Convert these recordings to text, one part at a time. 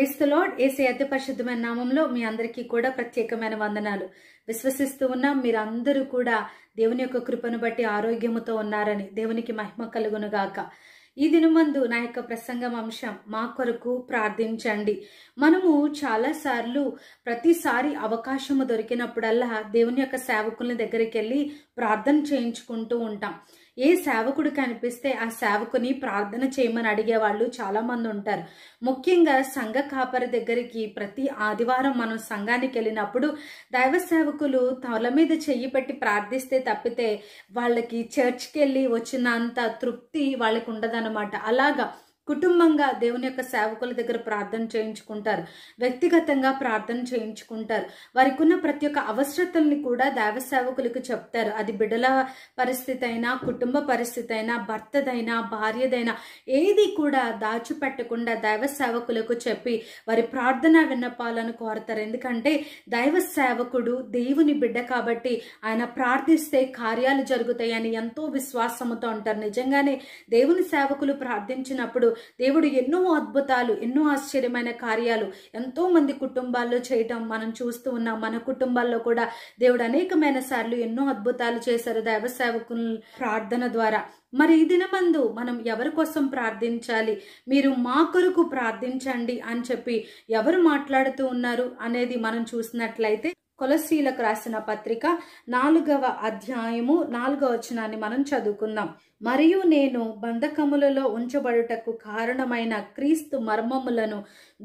క్రైస్తలాడ్ ఏసే అతి పరిశుద్ధమైన నామంలో మీ అందరికీ కూడా ప్రత్యేకమైన వందనాలు విశ్వసిస్తూ ఉన్నాం మీరందరూ కూడా దేవుని యొక్క కృపను బట్టి ఆరోగ్యముతో ఉన్నారని దేవునికి మహిమ కలుగునుగాక ఈ దినమందు నా యొక్క ప్రసంగం అంశం మా కొరకు ప్రార్థించండి మనము చాలాసార్లు ప్రతిసారి అవకాశము దొరికినప్పుడల్లా దేవుని యొక్క సేవకుల దగ్గరికి వెళ్ళి ప్రార్థన చేయించుకుంటూ ఉంటాం ఏ సేవకుడు కనిపిస్తే ఆ సేవకుని ప్రార్థన చేయమని అడిగేవాళ్ళు చాలామంది ఉంటారు ముఖ్యంగా సంఘ కాపరి దగ్గరికి ప్రతి ఆదివారం మనం సంఘానికి వెళ్ళినప్పుడు దైవ సేవకులు తల మీద చెయ్యి పెట్టి ప్రార్థిస్తే తప్పితే వాళ్ళకి చర్చ్కి వెళ్ళి వచ్చినంత తృప్తి వాళ్ళకి ఉండదన్నమాట అలాగా కుటుంబంగా దేవుని యొక్క సేవకుల దగ్గర ప్రార్థన చేయించుకుంటారు వ్యక్తిగతంగా ప్రార్థన చేయించుకుంటారు వారికి ఉన్న ప్రతి ఒక్క అవసరతల్ని కూడా దైవ సేవకులకు చెప్తారు అది బిడల పరిస్థితి అయినా కుటుంబ పరిస్థితి అయినా భర్తదైనా భార్యదైనా ఏది కూడా దాచిపెట్టకుండా దైవ సేవకులకు చెప్పి వారి ప్రార్థన విన్నపాలను కోరతారు ఎందుకంటే దైవ సేవకుడు దేవుని బిడ్డ కాబట్టి ఆయన ప్రార్థిస్తే కార్యాలు జరుగుతాయని ఎంతో విశ్వాసముతో ఉంటారు నిజంగానే దేవుని సేవకులు ప్రార్థించినప్పుడు దేవుడు ఎన్నో అద్భుతాలు ఎన్నో ఆశ్చర్యమైన కార్యాలు ఎంతో మంది కుటుంబాల్లో చేయటం మనం చూస్తూ ఉన్నాం మన కుటుంబాల్లో కూడా దేవుడు అనేకమైన సార్లు ఎన్నో అద్భుతాలు చేశారు దైవ సేవకుల ప్రార్థన ద్వారా మరి ఈ దినమందు మనం ఎవరి కోసం ప్రార్థించాలి మీరు మా కొరకు ప్రార్థించండి అని చెప్పి ఎవరు మాట్లాడుతూ ఉన్నారు అనేది మనం చూసినట్లయితే కొలసీలకు రాసిన పత్రిక నాలుగవ అధ్యాయము నాలుగవ వచనాన్ని మనం చదువుకుందాం మరియు నేను బంధకములలో ఉంచబడుటకు కారణమైన క్రీస్తు మర్మములను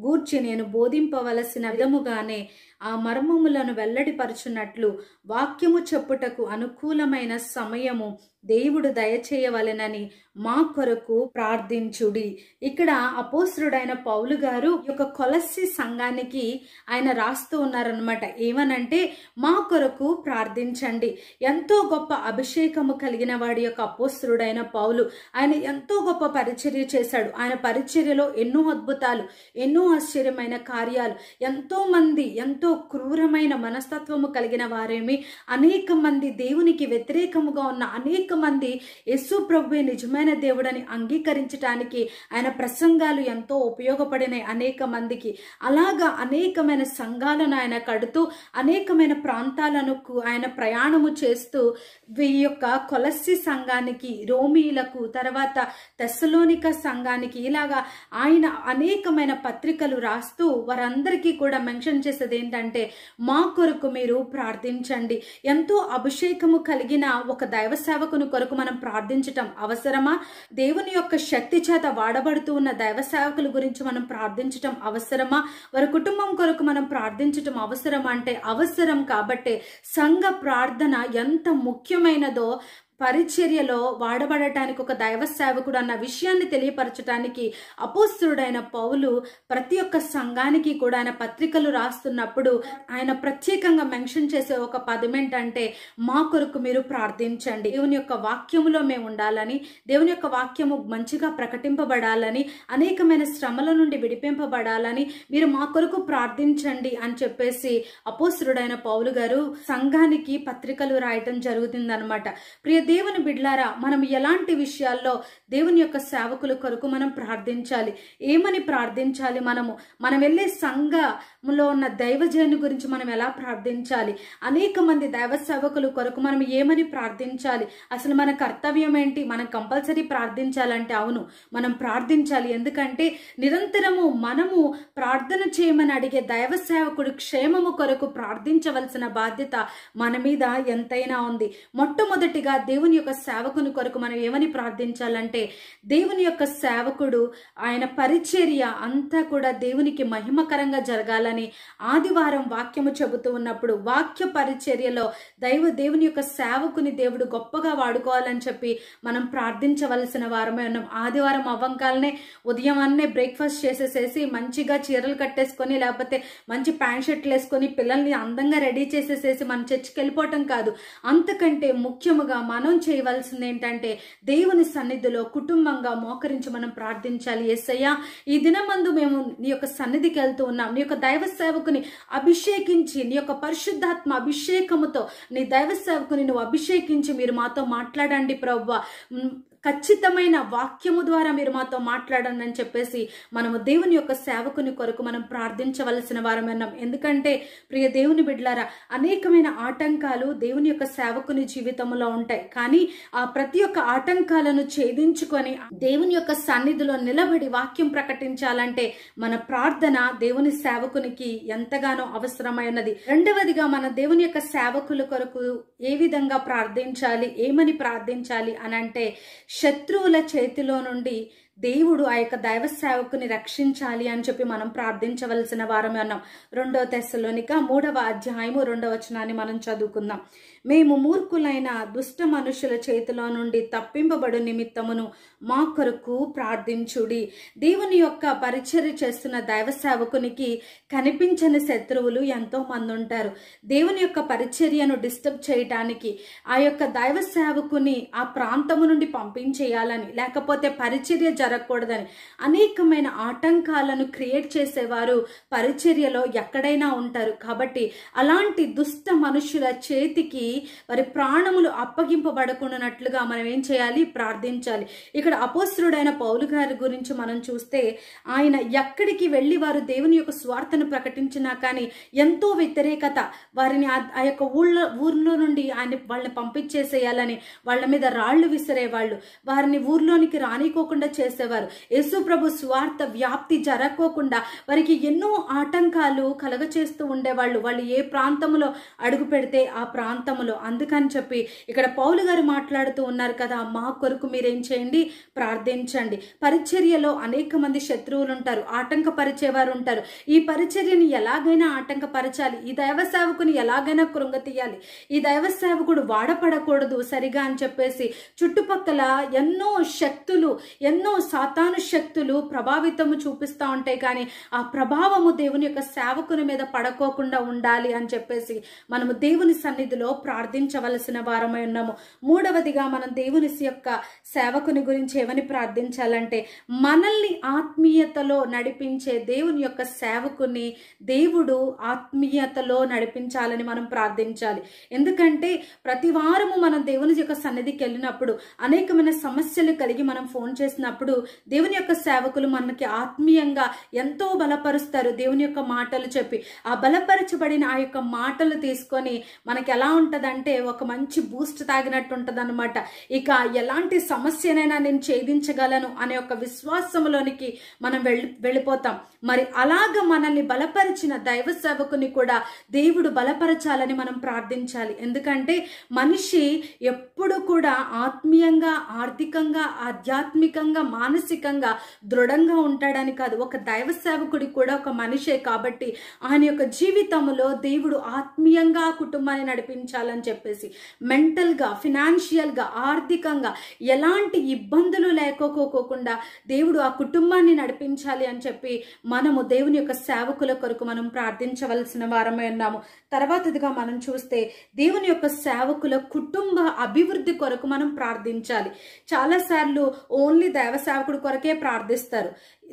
గూర్చి నేను బోధింపవలసిన విధముగానే ఆ మర్మములను వెల్లడిపరచునట్లు వాక్యము చెప్పుటకు అనుకూలమైన సమయము దేవుడు దయచేయవలెనని మా కొరకు ప్రార్థించుడి ఇక్కడ అపోసురుడైన పౌలు గారు ఒక కొలసి సంఘానికి ఆయన రాస్తూ ఉన్నారనమాట ఏమనంటే మా కొరకు ప్రార్థించండి ఎంతో గొప్ప అభిషేకము కలిగిన వాడి యొక్క అపోసురుడైన ఆయన పౌలు ఆయన ఎంతో గొప్ప పరిచర్య చేశాడు ఆయన పరిచర్యలో ఎన్నో అద్భుతాలు ఎన్నో ఆశ్చర్యమైన కార్యాలు ఎంతో మంది ఎంతో క్రూరమైన మనస్తత్వము కలిగిన వారేమి అనేక మంది దేవునికి వ్యతిరేకముగా ఉన్న అనేక మంది యస్సు ప్రభు నిజమైన దేవుడని అంగీకరించటానికి ఆయన ప్రసంగాలు ఎంతో ఉపయోగపడినాయి అనేక మందికి అలాగా అనేకమైన సంఘాలను ఆయన కడుతూ అనేకమైన ప్రాంతాలను ఆయన ప్రయాణము చేస్తూ వీ యొక్క కొలస్సి సంఘానికి రోమిలకు తర్వాత తెస్సలోనిక సంఘానికి ఇలాగా ఆయన అనేకమైన పత్రికలు రాస్తూ వారందరికీ కూడా మెన్షన్ చేసేది ఏంటంటే మా కొరకు మీరు ప్రార్థించండి ఎంతో అభిషేకము కలిగిన ఒక దైవ సేవకుని కొరకు మనం ప్రార్థించటం అవసరమా దేవుని యొక్క శక్తి చేత వాడబడుతూ ఉన్న దైవ సేవకుల గురించి మనం ప్రార్థించటం అవసరమా వారి కుటుంబం కొరకు మనం ప్రార్థించటం అవసరమా అంటే అవసరం కాబట్టే సంఘ ప్రార్థన ఎంత ముఖ్యమైనదో పరిచర్యలో వాడబడటానికి ఒక దైవ సేవకుడు అన్న విషయాన్ని తెలియపరచడానికి అపోస్తుడైన పౌలు ప్రతి ఒక్క సంఘానికి కూడా ఆయన పత్రికలు రాస్తున్నప్పుడు ఆయన ప్రత్యేకంగా మెన్షన్ చేసే ఒక పదం ఏంటంటే మా కొరకు మీరు ప్రార్థించండి దేవుని యొక్క వాక్యములో మేము ఉండాలని దేవుని యొక్క వాక్యము మంచిగా ప్రకటింపబడాలని అనేకమైన శ్రమల నుండి విడిపింపబడాలని మీరు మా కొరకు ప్రార్థించండి అని చెప్పేసి అపోస్తుడైన పౌలు గారు సంఘానికి పత్రికలు రాయటం జరుగుతుంది అనమాట ప్రియ దేవుని బిడ్లారా మనం ఎలాంటి విషయాల్లో దేవుని యొక్క సేవకుల కొరకు మనం ప్రార్థించాలి ఏమని ప్రార్థించాలి మనము మనం వెళ్ళే సంఘ లో ఉన్న దైవజయాన్ని గురించి మనం ఎలా ప్రార్థించాలి అనేక మంది దైవ సేవకులు కొరకు మనం ఏమని ప్రార్థించాలి అసలు మన కర్తవ్యం ఏంటి మనం కంపల్సరీ ప్రార్థించాలంటే అవును మనం ప్రార్థించాలి ఎందుకంటే నిరంతరము మనము ప్రార్థన చేయమని అడిగే దైవ సేవకుడు క్షేమము కొరకు ప్రార్థించవలసిన బాధ్యత మన మీద ఎంతైనా ఉంది మొట్టమొదటిగా దేవుని యొక్క సేవకుని కొరకు మనం ఏమని ప్రార్థించాలంటే దేవుని యొక్క సేవకుడు ఆయన పరిచర్య అంతా కూడా దేవునికి మహిమకరంగా జరగాలని అని ఆదివారం వాక్యము చెబుతూ ఉన్నప్పుడు వాక్య పరిచర్యలో దైవ దేవుని యొక్క సేవకుని దేవుడు గొప్పగా వాడుకోవాలని చెప్పి మనం ప్రార్థించవలసిన వారమే ఉన్నాం ఆదివారం అవ్వంకాలనే ఉదయం అన్నే బ్రేక్ఫాస్ట్ చేసేసేసి మంచిగా చీరలు కట్టేసుకొని లేకపోతే మంచి ప్యాంట్ షర్ట్లు వేసుకొని పిల్లల్ని అందంగా రెడీ చేసేసేసి మనం చర్చికి వెళ్ళిపోవటం కాదు అంతకంటే ముఖ్యముగా మనం చేయవలసింది ఏంటంటే దేవుని సన్నిధిలో కుటుంబంగా మోకరించి మనం ప్రార్థించాలి ఎస్సయ్యా ఈ దినమందు మేము నీ యొక్క సన్నిధికి వెళ్తూ ఉన్నాం నీ యొక్క దైవ దైవ సేవకుని అభిషేకించి నీ యొక్క పరిశుద్ధాత్మ అభిషేకముతో నీ దైవ సేవకుని నువ్వు అభిషేకించి మీరు మాతో మాట్లాడండి ప్రవ్వ ఖచ్చితమైన వాక్యము ద్వారా మీరు మాతో మాట్లాడండి అని చెప్పేసి మనము దేవుని యొక్క సేవకుని కొరకు మనం ప్రార్థించవలసిన వారం అన్నాం ఎందుకంటే ప్రియ దేవుని బిడ్లారా అనేకమైన ఆటంకాలు దేవుని యొక్క సేవకుని జీవితంలో ఉంటాయి కానీ ఆ ప్రతి ఒక్క ఆటంకాలను ఛేదించుకొని దేవుని యొక్క సన్నిధిలో నిలబడి వాక్యం ప్రకటించాలంటే మన ప్రార్థన దేవుని సేవకునికి ఎంతగానో అవసరమైనది రెండవదిగా మన దేవుని యొక్క సేవకుల కొరకు ఏ విధంగా ప్రార్థించాలి ఏమని ప్రార్థించాలి అని అంటే శత్రువుల చేతిలో నుండి దేవుడు ఆ యొక్క దైవ సేవకుని రక్షించాలి అని చెప్పి మనం ప్రార్థించవలసిన వారమే అన్నాం రెండవ తెశలోనిక మూడవ అధ్యాయము రెండవ వచనాన్ని మనం చదువుకుందాం మేము మూర్ఖులైన దుష్ట మనుషుల చేతిలో నుండి తప్పింపబడు నిమిత్తమును మా కొరకు ప్రార్థించుడి దేవుని యొక్క పరిచర్య చేస్తున్న దైవ సేవకునికి కనిపించని శత్రువులు ఎంతో మంది ఉంటారు దేవుని యొక్క పరిచర్యను డిస్టర్బ్ చేయటానికి ఆ యొక్క దైవ సేవకుని ఆ ప్రాంతము నుండి పంపించేయాలని లేకపోతే పరిచర్య జరగకూడదని అనేకమైన ఆటంకాలను క్రియేట్ చేసేవారు పరిచర్యలో ఎక్కడైనా ఉంటారు కాబట్టి అలాంటి దుష్ట మనుషుల చేతికి వారి ప్రాణములు అప్పగింపబడకుండానట్లుగా మనం ఏం చేయాలి ప్రార్థించాలి ఇక్కడ అపోస్తుడైన పౌలు గారి గురించి మనం చూస్తే ఆయన ఎక్కడికి వెళ్ళి వారు దేవుని యొక్క స్వార్థను ప్రకటించినా కానీ ఎంతో వ్యతిరేకత వారిని ఆ యొక్క ఊళ్ళో ఊర్లో నుండి ఆయన వాళ్ళని పంపించేసేయాలని వాళ్ళ మీద రాళ్లు విసిరేవాళ్ళు వారిని ఊర్లోనికి రానికోకుండా చేసే చేసేవారు ప్రభు స్వార్థ వ్యాప్తి జరగకోకుండా వారికి ఎన్నో ఆటంకాలు కలగచేస్తూ ఉండేవాళ్ళు వాళ్ళు ఏ ప్రాంతంలో అడుగు పెడితే ఆ ప్రాంతంలో అందుకని చెప్పి ఇక్కడ పౌలు గారు మాట్లాడుతూ ఉన్నారు కదా మా కొరకు మీరేం చేయండి ప్రార్థించండి పరిచర్యలో అనేక మంది శత్రువులు ఉంటారు ఆటంకపరిచేవారు ఉంటారు ఈ పరిచర్యని ఎలాగైనా ఆటంకపరచాలి ఈ దైవ సేవకుని ఎలాగైనా కృంగతీయాలి ఈ దైవ సేవకుడు వాడపడకూడదు సరిగా అని చెప్పేసి చుట్టుపక్కల ఎన్నో శక్తులు ఎన్నో సాతాను శక్తులు ప్రభావితము చూపిస్తూ ఉంటాయి కానీ ఆ ప్రభావము దేవుని యొక్క సేవకుని మీద పడకోకుండా ఉండాలి అని చెప్పేసి మనము దేవుని సన్నిధిలో ప్రార్థించవలసిన వారమై ఉన్నాము మూడవదిగా మనం దేవుని యొక్క సేవకుని గురించి ఏమని ప్రార్థించాలంటే మనల్ని ఆత్మీయతలో నడిపించే దేవుని యొక్క సేవకుని దేవుడు ఆత్మీయతలో నడిపించాలని మనం ప్రార్థించాలి ఎందుకంటే ప్రతి వారము మనం దేవుని యొక్క సన్నిధికి వెళ్ళినప్పుడు అనేకమైన సమస్యలు కలిగి మనం ఫోన్ చేసినప్పుడు దేవుని యొక్క సేవకులు మనకి ఆత్మీయంగా ఎంతో బలపరుస్తారు దేవుని యొక్క మాటలు చెప్పి ఆ బలపరచబడిన ఆ యొక్క మాటలు తీసుకొని మనకి ఎలా ఉంటుందంటే ఒక మంచి బూస్ట్ తాగినట్టు ఉంటుంది అనమాట ఇక ఎలాంటి సమస్యనైనా నేను ఛేదించగలను అనే ఒక విశ్వాసంలోనికి మనం వెళ్ళి వెళ్ళిపోతాం మరి అలాగ మనల్ని బలపరిచిన దైవ సేవకుని కూడా దేవుడు బలపరచాలని మనం ప్రార్థించాలి ఎందుకంటే మనిషి ఎప్పుడు కూడా ఆత్మీయంగా ఆర్థికంగా ఆధ్యాత్మికంగా మా మానసికంగా దృఢంగా ఉంటాడని కాదు ఒక దైవ సేవకుడి కూడా ఒక మనిషే కాబట్టి ఆయన యొక్క జీవితంలో దేవుడు ఆత్మీయంగా ఆ కుటుంబాన్ని నడిపించాలని చెప్పేసి మెంటల్గా ఫినాన్షియల్గా ఆర్థికంగా ఎలాంటి ఇబ్బందులు లేకపోకోకుండా దేవుడు ఆ కుటుంబాన్ని నడిపించాలి అని చెప్పి మనము దేవుని యొక్క సేవకుల కొరకు మనం ప్రార్థించవలసిన వారమే ఉన్నాము తర్వాతదిగా మనం చూస్తే దేవుని యొక్క సేవకుల కుటుంబ అభివృద్ధి కొరకు మనం ప్రార్థించాలి చాలాసార్లు ఓన్లీ దైవ సేవకుడి కొరకే ప్రార్థిస్తారు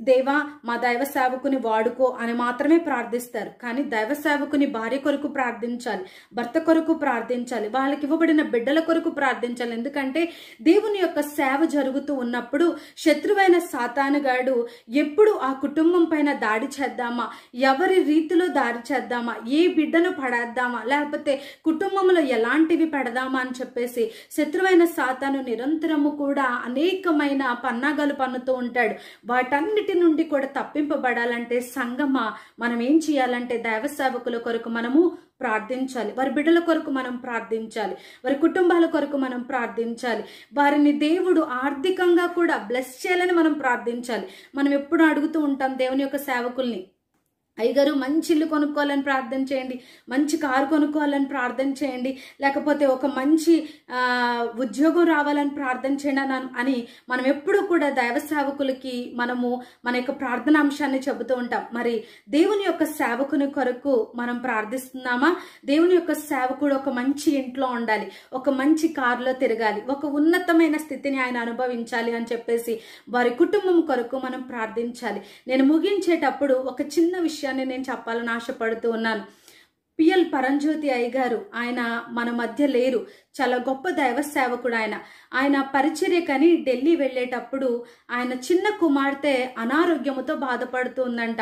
దేవా మా దైవ సేవకుని వాడుకో అని మాత్రమే ప్రార్థిస్తారు కానీ దైవ సేవకుని భార్య కొరకు ప్రార్థించాలి భర్త కొరకు ప్రార్థించాలి వాళ్ళకి ఇవ్వబడిన బిడ్డల కొరకు ప్రార్థించాలి ఎందుకంటే దేవుని యొక్క సేవ జరుగుతూ ఉన్నప్పుడు శత్రువైన సాతానుగాడు ఎప్పుడు ఆ కుటుంబం పైన దాడి చేద్దామా ఎవరి రీతిలో దాడి చేద్దామా ఏ బిడ్డను పడేద్దామా లేకపోతే కుటుంబంలో ఎలాంటివి పెడదామా అని చెప్పేసి శత్రువైన సాతాను నిరంతరము కూడా అనేకమైన పన్నాగాలు పన్నుతూ ఉంటాడు వాటన్ని వీటన్నిటి నుండి కూడా తప్పింపబడాలంటే సంగమ మనం ఏం చేయాలంటే దైవ సేవకుల కొరకు మనము ప్రార్థించాలి వారి బిడ్డల కొరకు మనం ప్రార్థించాలి వారి కుటుంబాల కొరకు మనం ప్రార్థించాలి వారిని దేవుడు ఆర్థికంగా కూడా బ్లెస్ చేయాలని మనం ప్రార్థించాలి మనం ఎప్పుడు అడుగుతూ ఉంటాం దేవుని యొక్క సేవకుల్ని అయ్యగారు మంచి ఇల్లు కొనుక్కోవాలని ప్రార్థన చేయండి మంచి కారు కొనుక్కోవాలని ప్రార్థన చేయండి లేకపోతే ఒక మంచి ఉద్యోగం రావాలని ప్రార్థన చేయండి అని మనం ఎప్పుడూ కూడా దైవ సేవకులకి మనము మన యొక్క ప్రార్థన అంశాన్ని చెబుతూ ఉంటాం మరి దేవుని యొక్క సేవకుని కొరకు మనం ప్రార్థిస్తున్నామా దేవుని యొక్క సేవకుడు ఒక మంచి ఇంట్లో ఉండాలి ఒక మంచి కారులో తిరగాలి ఒక ఉన్నతమైన స్థితిని ఆయన అనుభవించాలి అని చెప్పేసి వారి కుటుంబం కొరకు మనం ప్రార్థించాలి నేను ముగించేటప్పుడు ఒక చిన్న విషయం విషయాన్ని నేను చెప్పాలని ఆశపడుతూ ఉన్నాను పిఎల్ పరంజ్యోతి అయ్య గారు ఆయన మన మధ్య లేరు చాలా గొప్ప దైవ సేవకుడు ఆయన ఆయన పరిచర్యకని ఢిల్లీ వెళ్ళేటప్పుడు ఆయన చిన్న కుమార్తె అనారోగ్యముతో బాధపడుతుందంట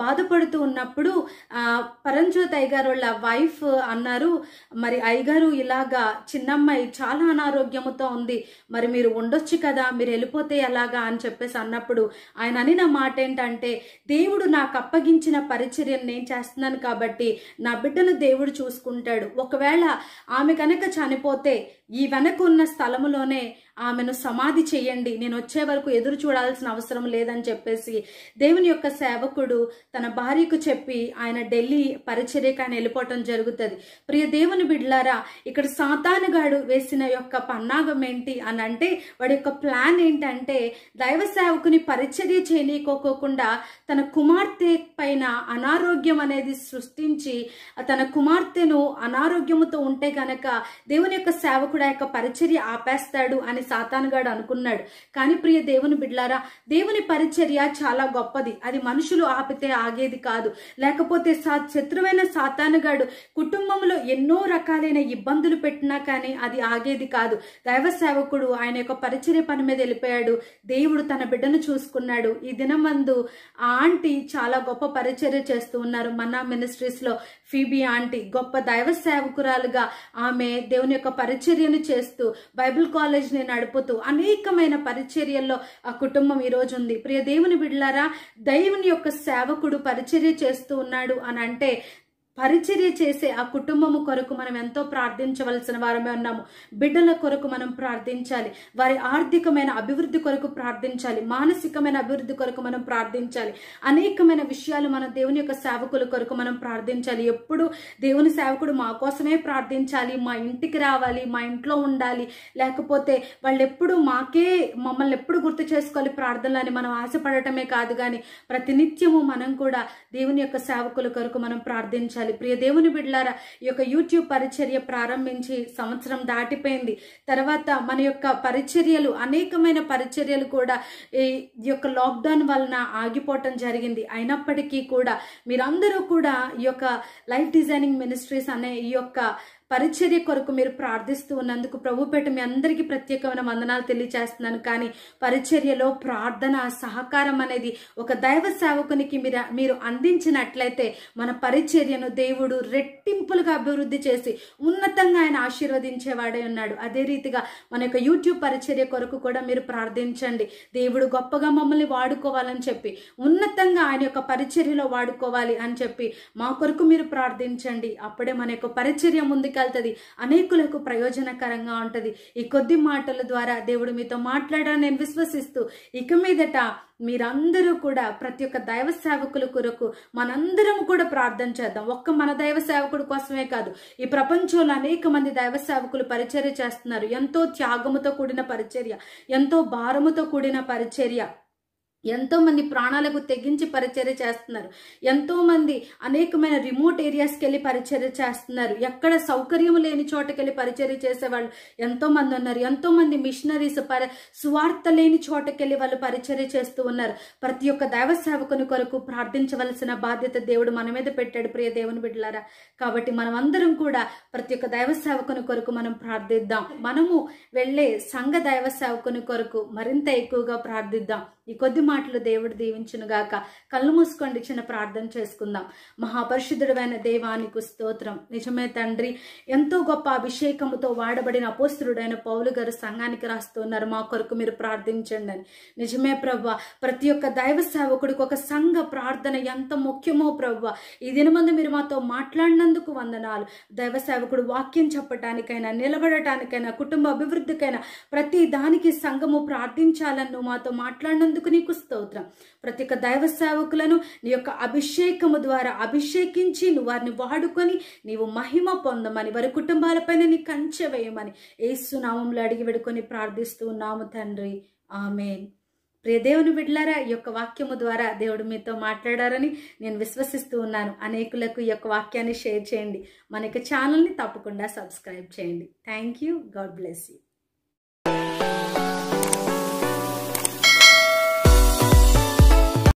బాధపడుతూ ఉన్నప్పుడు పరంజ్యోత్ అయ్యగారు వాళ్ళ వైఫ్ అన్నారు మరి అయ్యగారు ఇలాగా చిన్నమ్మాయి చాలా అనారోగ్యముతో ఉంది మరి మీరు ఉండొచ్చు కదా మీరు వెళ్ళిపోతే ఎలాగా అని చెప్పేసి అన్నప్పుడు ఆయన అనిన మాట ఏంటంటే దేవుడు నాకు అప్పగించిన పరిచర్యను నేను చేస్తున్నాను కాబట్టి నా బిడ్డను దేవుడు చూసుకుంటాడు ఒకవేళ ఆమె కనుక చనిపోతే ఈ వెనక ఉన్న స్థలములోనే ఆమెను సమాధి చేయండి నేను వచ్చే వరకు ఎదురు చూడాల్సిన అవసరం లేదని చెప్పేసి దేవుని యొక్క సేవకుడు తన భార్యకు చెప్పి ఆయన ఢిల్లీ పరిచర్యక ఆయన వెళ్ళిపోవటం జరుగుతుంది ప్రియ దేవుని బిడ్లారా ఇక్కడ సాతానుగాడు వేసిన యొక్క పన్నాగం ఏంటి అని అంటే వాడి యొక్క ప్లాన్ ఏంటంటే దైవ సేవకుని పరిచర్య చేయనీకోకోకుండా తన కుమార్తె పైన అనారోగ్యం అనేది సృష్టించి తన కుమార్తెను అనారోగ్యముతో ఉంటే గనక దేవుని యొక్క సేవకుడు యొక్క పరిచర్య ఆపేస్తాడు అని సాతానుగాడు అనుకున్నాడు కానీ ప్రియ దేవుని బిడ్లారా దేవుని పరిచర్య చాలా గొప్పది అది మనుషులు ఆపితే ఆగేది కాదు లేకపోతే సా శత్రువైన సాతానుగాడు కుటుంబంలో ఎన్నో రకాలైన ఇబ్బందులు పెట్టినా కానీ అది ఆగేది కాదు దైవ సేవకుడు ఆయన యొక్క పరిచర్య పని మీద వెళ్ళిపోయాడు దేవుడు తన బిడ్డను చూసుకున్నాడు ఈ దినమందు ఆ ఆంటీ చాలా గొప్ప పరిచర్య చేస్తూ ఉన్నారు మన్నా మినిస్ట్రీస్లో ఫీబీ ఆంటీ గొప్ప దైవ సేవకురాలుగా ఆమె దేవుని యొక్క పరిచర్యను చేస్తూ బైబిల్ కాలేజ్ని నడుపుతూ అనేకమైన పరిచర్యల్లో ఆ కుటుంబం ఈరోజు ఉంది ప్రియ దేవుని బిడ్లారా దైవుని యొక్క సేవకుడు పరిచర్య చేస్తూ ఉన్నాడు అని అంటే పరిచర్య చేసే ఆ కుటుంబము కొరకు మనం ఎంతో ప్రార్థించవలసిన వారమే ఉన్నాము బిడ్డల కొరకు మనం ప్రార్థించాలి వారి ఆర్థికమైన అభివృద్ధి కొరకు ప్రార్థించాలి మానసికమైన అభివృద్ధి కొరకు మనం ప్రార్థించాలి అనేకమైన విషయాలు మన దేవుని యొక్క సేవకుల కొరకు మనం ప్రార్థించాలి ఎప్పుడు దేవుని సేవకుడు మా కోసమే ప్రార్థించాలి మా ఇంటికి రావాలి మా ఇంట్లో ఉండాలి లేకపోతే వాళ్ళు ఎప్పుడు మాకే మమ్మల్ని ఎప్పుడు గుర్తు చేసుకోవాలి అని మనం ఆశపడటమే కాదు కానీ ప్రతినిత్యము మనం కూడా దేవుని యొక్క సేవకుల కొరకు మనం ప్రార్థించాలి చేయాలి ప్రియ దేవుని బిడ్లారా ఈ యొక్క యూట్యూబ్ పరిచర్య ప్రారంభించి సంవత్సరం దాటిపోయింది తర్వాత మన యొక్క పరిచర్యలు అనేకమైన పరిచర్యలు కూడా ఈ యొక్క లాక్డౌన్ వలన ఆగిపోవటం జరిగింది అయినప్పటికీ కూడా మీరందరూ కూడా ఈ యొక్క లైఫ్ డిజైనింగ్ మినిస్ట్రీస్ అనే ఈ యొక్క పరిచర్య కొరకు మీరు ప్రార్థిస్తూ ఉన్నందుకు ప్రభుపేట మీ అందరికీ ప్రత్యేకమైన వందనాలు తెలియజేస్తున్నాను కానీ పరిచర్యలో ప్రార్థన సహకారం అనేది ఒక దైవ సేవకునికి మీరు మీరు అందించినట్లయితే మన పరిచర్యను దేవుడు రెట్టింపులుగా అభివృద్ధి చేసి ఉన్నతంగా ఆయన ఆశీర్వదించేవాడే ఉన్నాడు అదే రీతిగా మన యొక్క యూట్యూబ్ పరిచర్య కొరకు కూడా మీరు ప్రార్థించండి దేవుడు గొప్పగా మమ్మల్ని వాడుకోవాలని చెప్పి ఉన్నతంగా ఆయన యొక్క పరిచర్యలో వాడుకోవాలి అని చెప్పి మా కొరకు మీరు ప్రార్థించండి అప్పుడే మన యొక్క పరిచర్య ముందుకు తీసుకెళ్తుంది అనేకులకు ప్రయోజనకరంగా ఉంటుంది ఈ కొద్ది మాటల ద్వారా దేవుడు మీతో మాట్లాడాలని నేను విశ్వసిస్తూ ఇక మీదట మీరందరూ కూడా ప్రతి ఒక్క దైవ సేవకుల కొరకు మనందరం కూడా ప్రార్థన చేద్దాం ఒక్క మన దైవ సేవకుడు కోసమే కాదు ఈ ప్రపంచంలో అనేక మంది దైవ సేవకులు పరిచర్య చేస్తున్నారు ఎంతో త్యాగముతో కూడిన పరిచర్య ఎంతో భారముతో కూడిన పరిచర్య ఎంతోమంది ప్రాణాలకు తెగించి పరిచర్య చేస్తున్నారు ఎంతోమంది అనేకమైన రిమోట్ ఏరియాస్కి వెళ్ళి పరిచర్య చేస్తున్నారు ఎక్కడ సౌకర్యం లేని చోటకెళ్ళి వెళ్ళి పరిచర్య చేసేవాళ్ళు ఎంతోమంది ఉన్నారు ఎంతోమంది మిషనరీస్ పరి స్వార్థ లేని చోటకెళ్ళి వాళ్ళు పరిచర్య చేస్తూ ఉన్నారు ప్రతి ఒక్క దైవ సేవకుని కొరకు ప్రార్థించవలసిన బాధ్యత దేవుడు మన మీద పెట్టాడు ప్రియ దేవుని బిడ్డలారా కాబట్టి మనం అందరం కూడా ప్రతి ఒక్క దైవ సేవకుని కొరకు మనం ప్రార్థిద్దాం మనము వెళ్ళే సంఘ దైవ సేవకుని కొరకు మరింత ఎక్కువగా ప్రార్థిద్దాం ఈ కొద్ది మాటలు దేవుడు దీవించునుగాక కళ్ళు మూసుకోండి చిన్న ప్రార్థన చేసుకుందాం మహాపరిశుద్ధుడమైన దేవానికి స్తోత్రం నిజమే తండ్రి ఎంతో గొప్ప అభిషేకముతో వాడబడిన అపోస్తుడైన పౌలు గారు సంఘానికి రాస్తున్నారు మా కొరకు మీరు ప్రార్థించండి అని నిజమే ప్రవ్వ ప్రతి ఒక్క దైవ సేవకుడికి ఒక సంఘ ప్రార్థన ఎంత ముఖ్యమో ప్రవ్వ ఈ ముందు మీరు మాతో మాట్లాడినందుకు వందనాలు దైవ సేవకుడు వాక్యం చెప్పటానికైనా నిలబడటానికైనా కుటుంబ అభివృద్ధికైనా ప్రతి దానికి సంఘము ప్రార్థించాలను మాతో మాట్లాడినందుకు నీకు స్తోత్రం ప్రతి ఒక్క దైవ సేవకులను నీ యొక్క అభిషేకము ద్వారా అభిషేకించి నువ్వు వారిని వాడుకొని నీవు మహిమ పొందమని వారి కుటుంబాలపైన నీ కంచె వేయమని ఏసునామంలో అడిగి పెడుకొని ప్రార్థిస్తూ ఉన్నాము తండ్రి ఆమె ప్రియ దేవుని బిడ్లారా ఈ యొక్క వాక్యము ద్వారా దేవుడు మీతో మాట్లాడారని నేను విశ్వసిస్తూ ఉన్నాను అనేకులకు ఈ యొక్క వాక్యాన్ని షేర్ చేయండి మన యొక్క ఛానల్ని తప్పకుండా సబ్స్క్రైబ్ చేయండి thank you God bless you